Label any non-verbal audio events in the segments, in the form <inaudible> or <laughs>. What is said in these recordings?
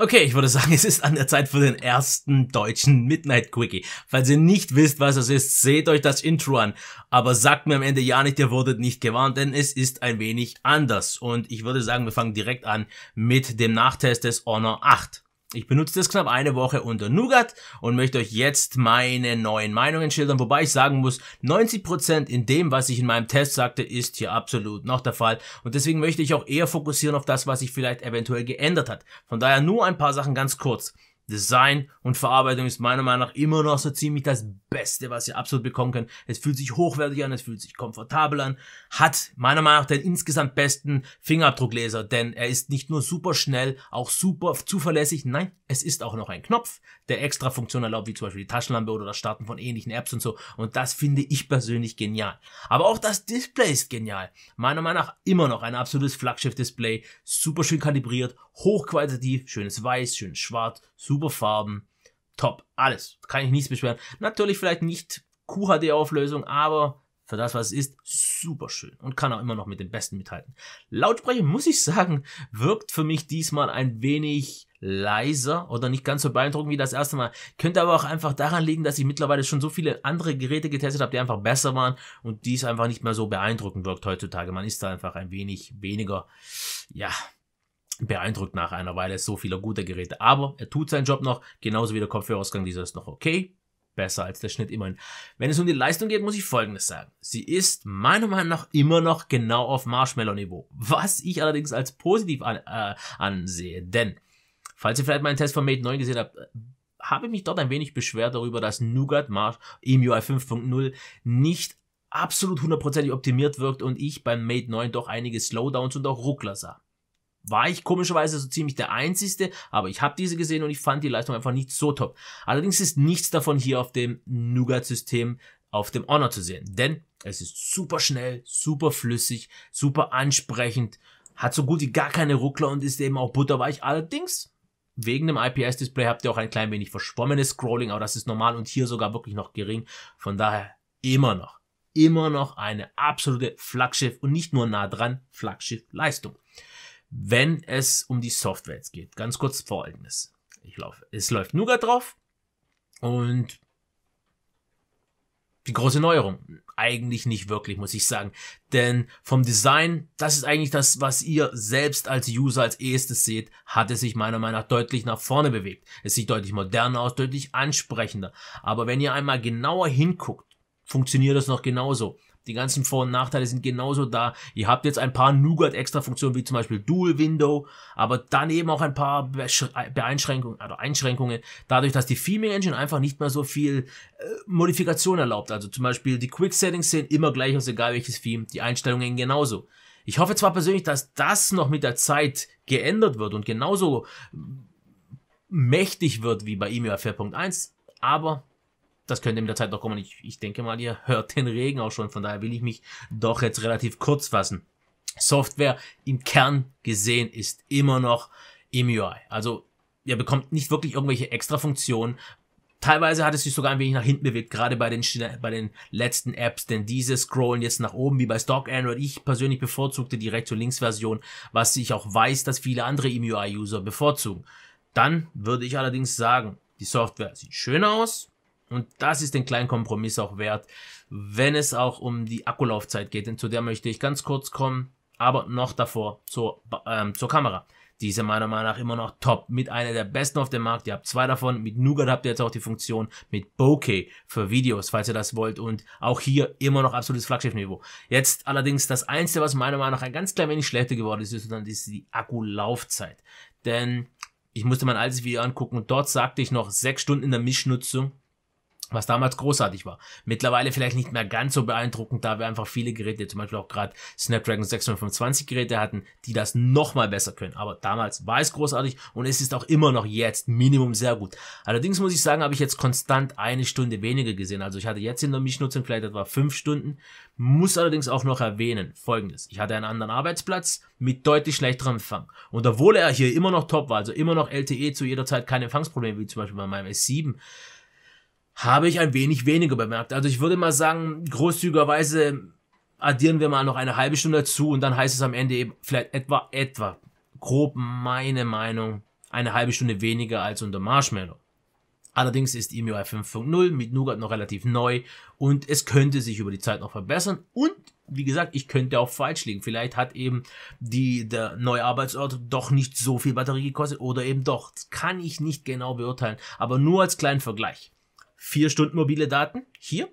Okay, ich würde sagen, <laughs> es ist an der Zeit für den ersten deutschen Midnight Quickie. Falls ihr nicht wisst, was das ist, seht euch das Intro an. Aber sagt mir am Ende ja nicht, ihr wurdet nicht gewarnt, denn es ist ein wenig anders. Und ich würde sagen, wir fangen direkt an mit dem Nachtest des Honor 8. Ich benutze das knapp eine Woche unter Nougat und möchte euch jetzt meine neuen Meinungen schildern, wobei ich sagen muss, 90% in dem, was ich in meinem Test sagte, ist hier absolut noch der Fall und deswegen möchte ich auch eher fokussieren auf das, was sich vielleicht eventuell geändert hat. Von daher nur ein paar Sachen ganz kurz. Design und Verarbeitung ist meiner Meinung nach immer noch so ziemlich das Beste, was ihr absolut bekommen könnt. Es fühlt sich hochwertig an, es fühlt sich komfortabel an, hat meiner Meinung nach den insgesamt besten Fingerabdruckleser, denn er ist nicht nur super schnell, auch super zuverlässig, nein, es ist auch noch ein Knopf, der extra Funktion erlaubt, wie zum Beispiel die Taschenlampe oder das Starten von ähnlichen Apps und so. Und das finde ich persönlich genial. Aber auch das Display ist genial. Meiner Meinung nach immer noch ein absolutes Flaggschiff-Display. Super schön kalibriert, hochqualitativ, schönes Weiß, schönes Schwarz, super Farben. Top, alles. Kann ich nichts beschweren. Natürlich vielleicht nicht QHD-Auflösung, aber für das, was es ist, super schön und kann auch immer noch mit den Besten mithalten. Lautsprecher, muss ich sagen, wirkt für mich diesmal ein wenig leiser oder nicht ganz so beeindruckend wie das erste Mal. Könnte aber auch einfach daran liegen, dass ich mittlerweile schon so viele andere Geräte getestet habe, die einfach besser waren und dies einfach nicht mehr so beeindruckend wirkt heutzutage. Man ist da einfach ein wenig weniger, ja, beeindruckt nach einer Weile so vieler guter Geräte. Aber er tut seinen Job noch, genauso wie der Kopfhörerausgang, dieser ist noch okay. Besser als der Schnitt immerhin. Wenn es um die Leistung geht, muss ich Folgendes sagen. Sie ist meiner Meinung nach immer noch genau auf Marshmallow-Niveau. Was ich allerdings als positiv an, äh, ansehe, denn Falls ihr vielleicht meinen Test von Mate 9 gesehen habt, äh, habe ich mich dort ein wenig beschwert darüber, dass Nougat Marsh im UI 5.0 nicht absolut hundertprozentig optimiert wirkt und ich beim Mate 9 doch einige Slowdowns und auch Ruckler sah. War ich komischerweise so ziemlich der Einzige, aber ich habe diese gesehen und ich fand die Leistung einfach nicht so top. Allerdings ist nichts davon hier auf dem Nougat-System auf dem Honor zu sehen, denn es ist super schnell, super flüssig, super ansprechend, hat so gut wie gar keine Ruckler und ist eben auch butterweich. Allerdings wegen dem IPS-Display habt ihr auch ein klein wenig verschwommenes Scrolling, aber das ist normal und hier sogar wirklich noch gering. Von daher immer noch, immer noch eine absolute Flaggschiff und nicht nur nah dran, Flaggschiff-Leistung. Wenn es um die Software jetzt geht, ganz kurz Folgendes. Ich laufe, es läuft Nougat drauf und die große Neuerung? Eigentlich nicht wirklich, muss ich sagen. Denn vom Design, das ist eigentlich das, was ihr selbst als User als erstes seht, hat es sich meiner Meinung nach deutlich nach vorne bewegt. Es sieht deutlich moderner aus, deutlich ansprechender. Aber wenn ihr einmal genauer hinguckt, funktioniert das noch genauso. Die ganzen Vor- und Nachteile sind genauso da. Ihr habt jetzt ein paar Nougat-Extra-Funktionen, wie zum Beispiel Dual-Window, aber daneben auch ein paar Beeinschränkungen, also Einschränkungen, dadurch, dass die Theming Engine einfach nicht mehr so viel äh, Modifikation erlaubt. Also zum Beispiel die Quick-Settings sehen immer gleich aus, egal welches Theme, die Einstellungen genauso. Ich hoffe zwar persönlich, dass das noch mit der Zeit geändert wird und genauso mächtig wird wie bei E-Mail 4.1, aber das könnte in der Zeit noch kommen. Ich, ich denke mal, ihr hört den Regen auch schon. Von daher will ich mich doch jetzt relativ kurz fassen. Software im Kern gesehen ist immer noch im UI. Also ihr bekommt nicht wirklich irgendwelche extra Funktionen. Teilweise hat es sich sogar ein wenig nach hinten bewegt, gerade bei den, bei den letzten Apps, denn diese scrollen jetzt nach oben, wie bei Stock Android. Ich persönlich bevorzugte die Rechts-zu-Links-Version, was ich auch weiß, dass viele andere MUI-User bevorzugen. Dann würde ich allerdings sagen, die Software sieht schön aus, und das ist den kleinen Kompromiss auch wert, wenn es auch um die Akkulaufzeit geht. Denn zu der möchte ich ganz kurz kommen, aber noch davor zur, ähm, zur Kamera. Diese meiner Meinung nach immer noch top. Mit einer der besten auf dem Markt. Ihr habt zwei davon. Mit Nougat habt ihr jetzt auch die Funktion. Mit Bokeh für Videos, falls ihr das wollt. Und auch hier immer noch absolutes Flaggschiff-Niveau. Jetzt allerdings das Einzige, was meiner Meinung nach ein ganz klein wenig schlechter geworden ist, ist, ist die Akkulaufzeit. Denn ich musste mein altes Video angucken und dort sagte ich noch sechs Stunden in der Mischnutzung was damals großartig war. Mittlerweile vielleicht nicht mehr ganz so beeindruckend, da wir einfach viele Geräte, zum Beispiel auch gerade Snapdragon 625 Geräte hatten, die das nochmal besser können. Aber damals war es großartig und es ist auch immer noch jetzt Minimum sehr gut. Allerdings muss ich sagen, habe ich jetzt konstant eine Stunde weniger gesehen. Also ich hatte jetzt in der Mischnutzung vielleicht etwa fünf Stunden. Muss allerdings auch noch erwähnen, folgendes. Ich hatte einen anderen Arbeitsplatz mit deutlich schlechterem Empfang. Und obwohl er hier immer noch top war, also immer noch LTE zu jeder Zeit keine Empfangsprobleme, wie zum Beispiel bei meinem S7, habe ich ein wenig weniger bemerkt. Also ich würde mal sagen, großzügigerweise addieren wir mal noch eine halbe Stunde dazu und dann heißt es am Ende eben vielleicht etwa, etwa, grob meine Meinung, eine halbe Stunde weniger als unter Marshmallow. Allerdings ist EMUI 5.0 mit Nougat noch relativ neu und es könnte sich über die Zeit noch verbessern und wie gesagt, ich könnte auch falsch liegen. Vielleicht hat eben die, der neue Arbeitsort doch nicht so viel Batterie gekostet oder eben doch. Das kann ich nicht genau beurteilen, aber nur als kleinen Vergleich. 4 Stunden mobile Daten hier.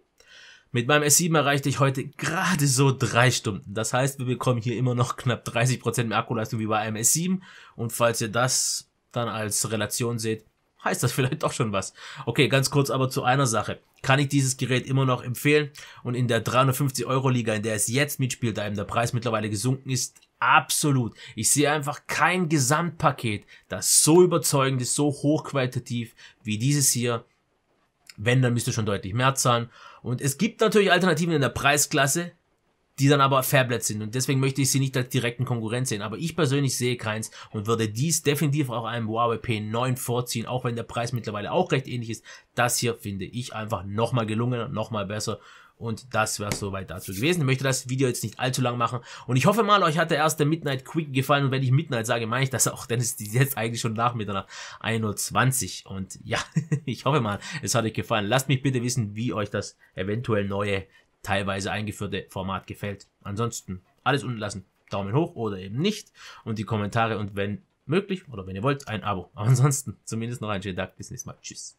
Mit meinem S7 erreichte ich heute gerade so 3 Stunden. Das heißt, wir bekommen hier immer noch knapp 30% mehr Akkuleistung wie bei einem S7. Und falls ihr das dann als Relation seht, heißt das <laughs> vielleicht doch schon was. Okay, ganz kurz aber zu einer Sache. Kann ich dieses Gerät immer noch empfehlen? Und in der 350 Euro Liga, in der es jetzt mitspielt, da eben der Preis mittlerweile gesunken ist, absolut. Ich sehe einfach kein Gesamtpaket, das so überzeugend ist, so hochqualitativ wie dieses hier wenn, dann müsst ihr schon deutlich mehr zahlen. Und es gibt natürlich Alternativen in der Preisklasse, die dann aber Fablets sind. Und deswegen möchte ich sie nicht als direkten Konkurrent sehen. Aber ich persönlich sehe keins und würde dies definitiv auch einem Huawei P9 vorziehen, auch wenn der Preis mittlerweile auch recht ähnlich ist. Das hier finde ich einfach nochmal gelungen, nochmal besser. Und das wäre soweit dazu gewesen. Ich möchte das Video jetzt nicht allzu lang machen. Und ich hoffe mal, euch hat der erste Midnight Quick gefallen. Und wenn ich Midnight sage, meine ich das auch, denn es ist jetzt eigentlich schon nach Mitternacht 21 Uhr. Und ja, <laughs> ich hoffe mal, es hat euch gefallen. Lasst mich bitte wissen, wie euch das eventuell neue, teilweise eingeführte Format gefällt. Ansonsten alles unten lassen. Daumen hoch oder eben nicht. Und die Kommentare und wenn möglich oder wenn ihr wollt, ein Abo. Aber ansonsten zumindest noch einen schönen Tag. Bis nächstes Mal. Tschüss.